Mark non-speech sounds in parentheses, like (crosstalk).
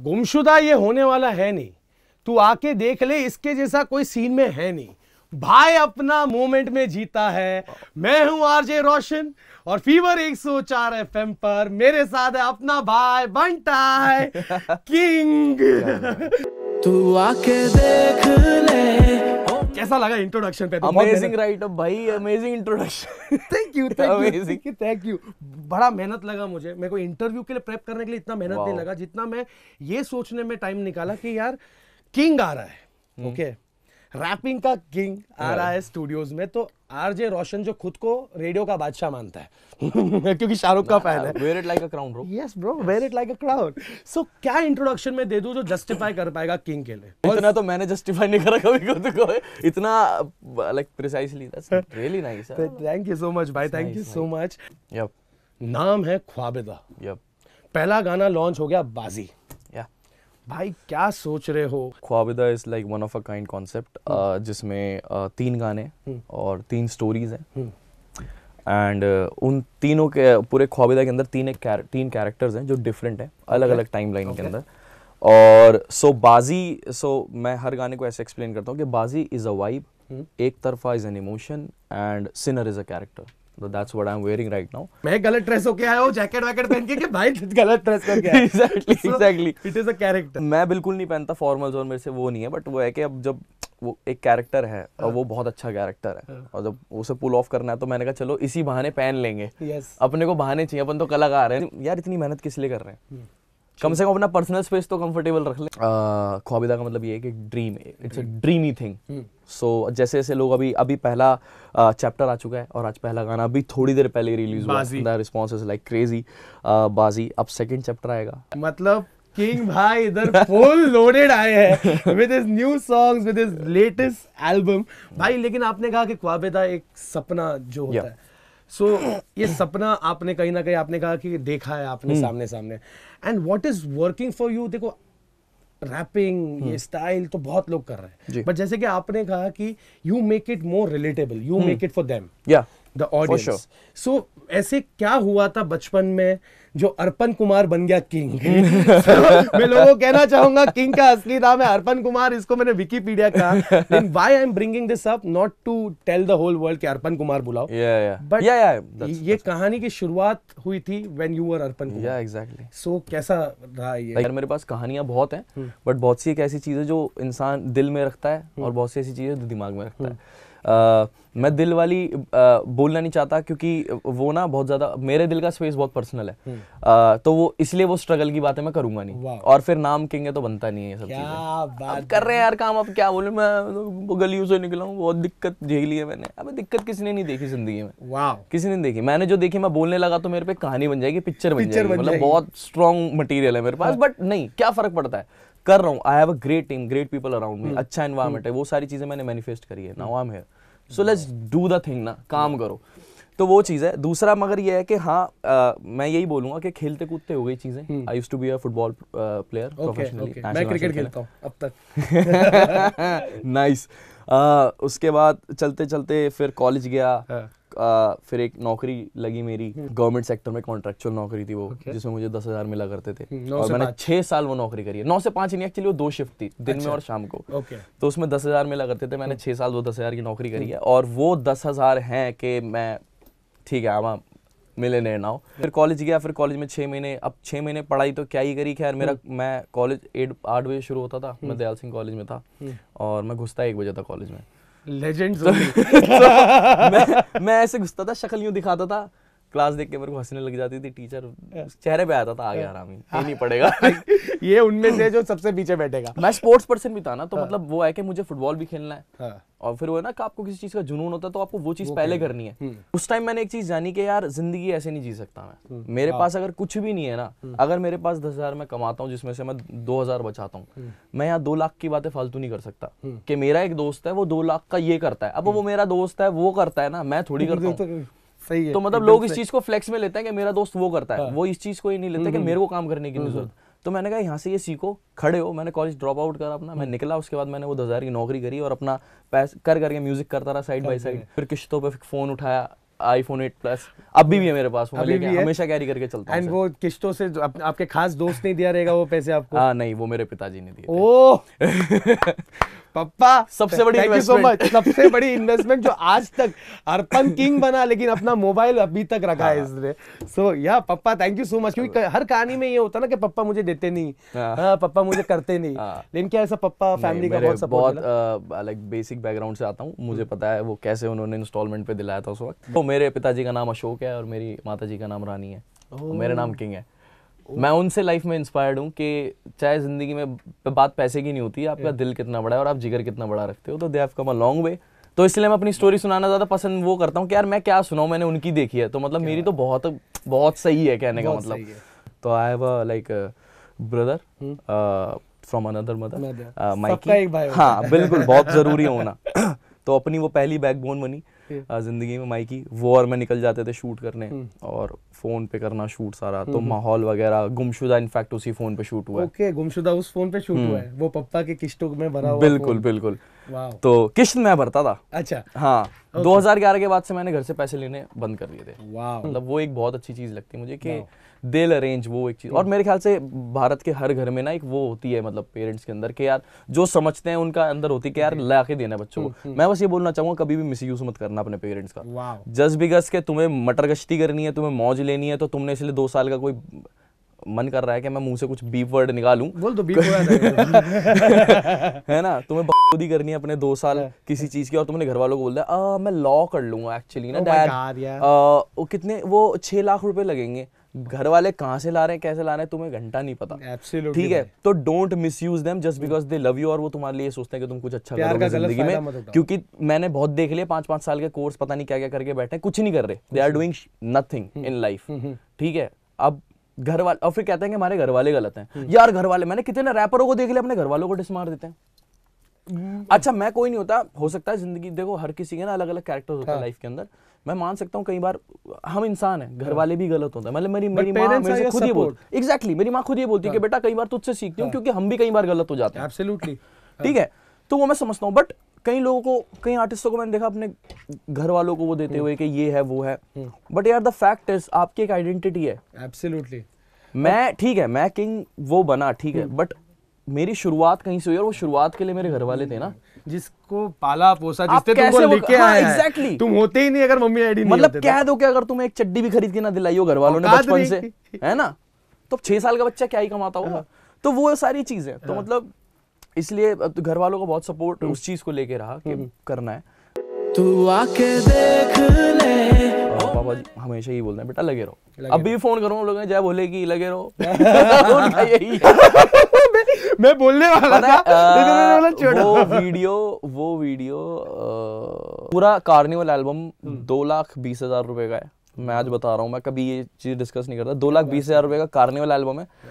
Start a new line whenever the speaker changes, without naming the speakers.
गुमशुदा ये होने वाला है नहीं तू आके देख ले इसके जैसा कोई सीन में है नहीं भाई अपना मोमेंट में जीता है मैं हूं आरजे रोशन और फीवर 104 एफएम पर मेरे साथ है अपना भाई बंटा है (laughs) किंग तू आके देख ले कैसा लगा इंट्रोडक्शन पे अमेजिंग तो राइट भाई amazing introduction thank you thank you thank you बड़ा मेहनत लगा मुझे मेरे को इंटरव्यू के लिए प्रेप करने के लिए इतना मेहनत नहीं लगा जितना मैं ये सोचने में टाइम निकाला कि यार किंग आ रहा है ओके हम्म। रैपिंग का किंग आ रहा हाँ। है स्टूडियोज में तो आरजे रोशन जो खुद को रेडियो का बादशाह मानता है (laughs) क्योंकि शाहरुख का हाँ, फैन है wear it like a crown bro yes bro wear it like a crown so क्या इंट्रोडक्शन में दे दूं जो जस्टिफाई कर पाएगा किंग के लिए इतना तो मैंने जस्टिफाई नहीं करा कभी खुद को इतना like precisely that's really nice thank you so much भाई thank you so much yep नाम है ख्वाबिदा यप पहला गाना लॉन्च हो गया बाजी
भाई क्या सोच रहे हो Khwabida is like one of a kind concept जिसमें uh, तीन गाने हम्म। और तीन स्टोरीज हैं एंड हम्म। uh, उन तीनों के पूरे ख्वाबिदा के अंदर तीन एक कैर, तीन कैरेक्टर्स हैं जो डिफरेंट हैं अलग अलग टाइम लाइन के अंदर और सो so, बाजी सो so, मैं हर गाने को ऐसे एक्सप्लेन करता हूँ कि बाजी is a vibe Ek Tarfa is an emotion and sinner is a character तो that's what I am wearing right now
मैं गलत ड्रेस होके आया हूं जैकेट वैकेट पहन के कि भाई (laughs) गलत ड्रेस करके आया
exactly exactly it is a character मैं बिल्कुल नहीं पहनता फॉर्मल्स और मेरे से वो नहीं है बट वो है कि अब जब वो एक कैरेक्टर है हाँ। और वो बहुत अच्छा कैरेक्टर है हाँ। और जब उसे पुल ऑफ करना है तो मैंने कहा चलो इसी बहाने पहन लेंगे yes. अपने को बहाने चाहिए अपन तो कलाकार हैं यार इतनी मेहनत किस लिए कर रहे हैं हम्म। कम से कम अपना पर्सनल स्पेस तो कंफर्टेबल रख ले ख्वाबिदा का मतलब ये है कि dream it's a dreamy thing so जैसे जैसे लोग अभी अभी पहला चैप्टर आ चुका है और आज पहला गाना अभी थोड़ी देर पहले रिलीज हुआ the response is like crazy बाजी अब सेकंड चैप्टर आएगा मतलब किंग
भाई इधर फुल लोडेड आए हैं with his new songs with his latest album भाई लेकिन आपने कहा कि ख्वाबिदा एक सपना जो होता yeah. है सो so, ये सपना आपने कहीं ना कहीं आपने कहा कि देखा है आपने सामने सामने and what is working for you देखो रैपिंग ये स्टाइल हम्म। तो बहुत लोग कर रहे हैं बट जैसे कि आपने कहा कि you make it more relatable you make it for them the audience so ऐसे क्या हुआ था बचपन में जो अर्पण कुमार बन गया किंग (laughs) मैं लोगों को कहना चाहूंगा किंग का असली नाम है अर्पण कुमार इसको मैंने विकीपीडिया कहा लेकिन why I am bringing this up not to tell the whole world कि अर्पण कुमार बुलाओ
या या बट
या या ये कहानी की शुरुआत हुई थी when you were Arpan Kumar या एग्जैक्टली सो कैसा रहा ये यार मेरे पास
कहानियां बहुत हैं बट हम्म। बहुत सी एक ऐसी चीजें जो इंसान दिल में रखता है हम्म। और बहुत सी ऐसी चीजें जो दिमाग में रखता हम्म। है आ, मैं दिल वाली आ, बोलना नहीं चाहता क्योंकि वो ना बहुत ज़्यादा मेरे दिल का स्पेस बहुत पर्सनल है आ, हम्म। तो वो इसलिए वो स्ट्रगल की बातें मैं करूंगा नहीं और फिर नाम किंग है तो बनता नहीं है सब
चीज़ें
कर रहे हैं यार काम अब क्या बोले मैं तो गलियों से निकला हूँ बहुत दिक्कत झेली है मैंने अब दिक्कत किसी ने नहीं देखी जिंदगी में किसी ने देखी मैंने जो देखी मैं बोलने लगा तो मेरे पे कहानी बन जाएगी पिक्चर बन जाएगी मतलब बहुत स्ट्रॉन्ग मटीरियल है मेरे पास बट हाँ। नहीं क्या फ़र्क पड़ता है कर रहा हूँ I have a great team great people around me अच्छा इन्वायरमेंट hmm. है वो सारी चीज़ें मैंने मैनिफेस्ट करी है now I am here so let's do the thing ना काम hmm. करो तो वो चीज़ है दूसरा मगर ये है कि हाँ आ, मैं यही बोलूंगा कि खेलते कूदते हो गई चीज़ें I used to be a football player professionally मैं क्रिकेट खेलता हूँ अब तक नाइस (laughs) nice. उसके बाद चलते चलते फिर कॉलेज गया हाँ। आ, फिर एक नौकरी लगी मेरी गवर्नमेंट हम्म। सेक्टर में कॉन्ट्रेक्चुअल नौकरी थी वो okay. जिसमें मुझे दस हजार मिला करते थे हम्म, और मैंने छह साल वो नौकरी करी है नौ से पांच नहीं एक्चुअली वो दो शिफ्ट थी दिन अच्छा। में और शाम को okay. तो उसमें दस हजार मिला करते थे मैंने हम्म। छह साल वो दस हजार की नौकरी करी है और वो दस हजार है कि मैं ठीक है आवा मिले नए ना फिर कॉलेज गया फिर कॉलेज में छह महीने अब छह महीने पढ़ाई तो क्या ही करी खैर मेरा मैं कॉलेज एट आठ बजे शुरू होता था मैं दयाल सिंह कॉलेज में था और मैं घुसता एक बजे था कॉलेज में लेजेंड तो- (laughs) मैं, (laughs) मैं ऐसे घुसता था शक्ल यूं दिखाता था क्लास देख के मेरे को हंसने लग जाती थी टीचर चेहरे पे आता था आगे आराम ये नहीं पड़ेगा (laughs) ये उनमें से जो सबसे पीछे बैठेगा (laughs) मैं स्पोर्ट्स पर्सन भी था ना तो हाँ। मतलब वो है कि मुझे फुटबॉल भी खेलना है हाँ। और फिर वो है ना कि आपको किसी चीज का जुनून होता है तो आपको वो चीज पहले करनी है हम्म। उस टाइम मैंने एक चीज जानी कि यार जिंदगी ऐसे नहीं जी सकता मैं हम्म। मेरे हाँ। पास अगर कुछ भी नहीं है ना हम्म। अगर मेरे पास दस हजार मैं कमाता हूँ जिसमें से मैं दो हजार बचाता हूँ मैं यहाँ दो लाख की बातें फालतू नहीं कर सकता कि मेरा एक दोस्त है वो दो लाख का ये करता है अब वो मेरा दोस्त है वो करता है ना मैं थोड़ी (laughs) करता हूँ तो-
सही है तो मतलब लोग इस चीज
को फ्लेक्स में लेते हैं कि मेरा दोस्त वो करता है हाँ। वो इस चीज को ही नहीं लेते कि मेरे को काम करने की जरूरत तो मैंने कहा यहाँ से ये सीखो खड़े हो मैंने कॉलेज ड्रॉप आउट करा अपना मैं हम्म। निकला उसके बाद मैंने वो दस की नौकरी करी और अपना पैस कर करके म्यूजिक करता रहा साइड बाई साइड फिर किश्तों पर फ़ोन उठाया आईफोन 8 प्लस अभी भी है मेरे पास
वो लेके हमेशा कैरी करके चलता एंड वो किश्तों से आप, आपके खास दोस्त नहीं दिया रहेगा वो पैसे आपको आ, हाँ, नहीं वो मेरे पिताजी ने दिए ओ (laughs) पप्पा सबसे बड़ी इन्वेस्टमेंट so सबसे बड़ी इन्वेस्टमेंट जो आज तक अर्पण किंग बना लेकिन अपना मोबाइल अभी तक रखा है हाँ। इसने सो या पप्पा थैंक यू सो मच क्योंकि हर कहानी में ये होता ना कि पप्पा मुझे देते नहीं हाँ, हाँ पप्पा मुझे करते नहीं हाँ। लेकिन क्या ऐसा पप्पा फैमिली का बहुत सपोर्ट
बहुत लाइक बेसिक बैकग्राउंड से आता हूँ मुझे हम्म। पता है वो कैसे उन्होंने इंस्टॉलमेंट पे दिलाया था उस वक्त तो मेरे पिताजी का नाम अशोक है और मेरी माता जी का नाम रानी है मेरा नाम किंग है मैं उनसे लाइफ में इंस्पायर्ड हूँ कि चाहे ज़िंदगी में बात पैसे की नहीं होती आपका दिल कितना बड़ा है और आप जिगर कितना बड़ा रखते हो तो they have come a long way तो इसलिए मैं अपनी स्टोरी सुनाना ज़्यादा पसंद वो करता हूँ कि यार मैं क्या सुनाऊँ मैंने उनकी देखी है तो मतलब मेरी तो बहुत बहुत सही है कहने का मतलब तो I have like brother from another mother Mikey हाँ बिल्कुल बहुत ज़रूरी होना (coughs) तो अपनी वो पहली बैकबोन बनी ज़िंदगी में माई की वॉर में निकल जाते थे शूट करने hmm. और फ़ोन पे करना शूट सारा तो hmm. माहौल वगैरह गुमशुदा इनफैक्ट उसी फ़ोन पे शूट हुआ
ओके गुमशुदा उस फ़ोन पे शूट हुआ है hmm. वो पप्पा के किश्तों में भरा हुआ बिल्कुल बिल्कुल
तो किश्त मैं भरता था अच्छा हाँ दो okay. 2011 के बाद से मैंने घर से पैसे लेने बंद कर दिए थे मतलब वो एक बहुत अच्छी चीज़ लगती है मुझे कि दिल अरेंज वो एक चीज़ और hmm. मेरे ख्याल से भारत के हर घर में ना एक वो होती है मतलब पेरेंट्स के अंदर के यार जो समझते हैं उनका अंदर होती है यार hmm. ला के देना बच्चों को hmm. मैं बस ये बोलना चाहूंगा कभी भी मिस यूज़ मत करना अपने पेरेंट्स का जस्ट बिकॉज के तुम्हें मटर गश्ती करनी है तुम्हें मौज लेनी है तो तुमने इसलिए दो साल का कोई मन कर रहा है कि मैं मुंह से कुछ बीप वर्ड निकालूं बोल तो बीप वर्ड (laughs) है ना तुम्हें बकवादी करनी है अपने दो साल हाँ। किसी चीज की और तुमने घर वालों को बोल दिया मैं लॉ कर लूंगा एक्चुअली ना डैड oh वो कितने वो छह लाख रुपए लगेंगे घर वाले कहाँ से ला रहे हैं कैसे ला रहे हैं तुम्हें घंटा नहीं पता ठीक है तो don't misuse them just because they love you और वो तुम्हारे लिए सोचते हैं कि तुम कुछ अच्छा कर रहे हो जिंदगी में क्योंकि मैंने बहुत देख लिया पांच पांच साल के कोर्स पता नहीं क्या क्या करके बैठे कुछ नहीं कर रहे they are doing nothing in life ठीक है अब घर वाले और फिर कहते हैं कि हमारे घर वाले गलत हैं हम्म। यार घर वाले मैंने कितने रैपरों को देख लिया अपने घर वालों को डिस मार देते हैं हम्म। अच्छा मैं कोई नहीं होता हो सकता है जिंदगी देखो हर किसी के ना अलग अलग कैरेक्टर होते हैं लाइफ हाँ। के अंदर मैं मान सकता हूँ कई बार हम इंसान है घर वाले भी गलत होते हैं मतलब मेरी मेरी माँ मेरे से खुद ही बोल एग्जैक्टली मेरी माँ खुद ही बोलती है कि हाँ। बेटा कई बार तुझसे सीखती हूँ हाँ। क्योंकि हम भी कई बार गलत हो जाते हैं ठीक है तो वो मैं समझता हूँ बट कई लोगों को कई आर्टिस्टों को मैंने देखा अपने घर वालों को वो देते हम्म। हुए कि ये है वो है बट हम्म। यार द फैक्ट इज आपकी एक आइडेंटिटी है एब्सोल्युटली मैं ठीक है मैं किंग वो बना ठीक है बट हम्म। मेरी शुरुआत कहीं से हुई और वो शुरुआत के लिए मेरे घर वाले थे ना जिसको
पाला पोसा जिसने तुमको लेके हाँ, आया exactly. तुम होते ही नहीं अगर मम्मी आईडी नहीं मतलब तो। कह दो कि अगर तुम्हें एक चड्डी भी खरीद के ना
दिलाई हो घर वालों ने बचपन से है ना तो छह साल का बच्चा क्या ही कमाता होगा हाँ। तो वो सारी चीजें तो हाँ। मतलब इसलिए तो घर वालों का बहुत सपोर्ट हम्म। उस चीज़ को लेके रहा कि हम्म। करना है तू आके देख ले पापा जी हमेशा यही बोलते हैं बेटा लगे रहो अब भी फोन करो लोग जय बोले कि लगे रहो (laughs)
मैं, बोलने वाला था आ, वो वीडियो
वो वीडियो पूरा कार्निवल एल्बम हम्म। दो लाख बीस हजार रुपए का है मैं आज बता रहा हूँ मैं कभी ये चीज़ डिस्कस नहीं करता दो लाख बीस हजार रुपए का कार्निवल एल्बम है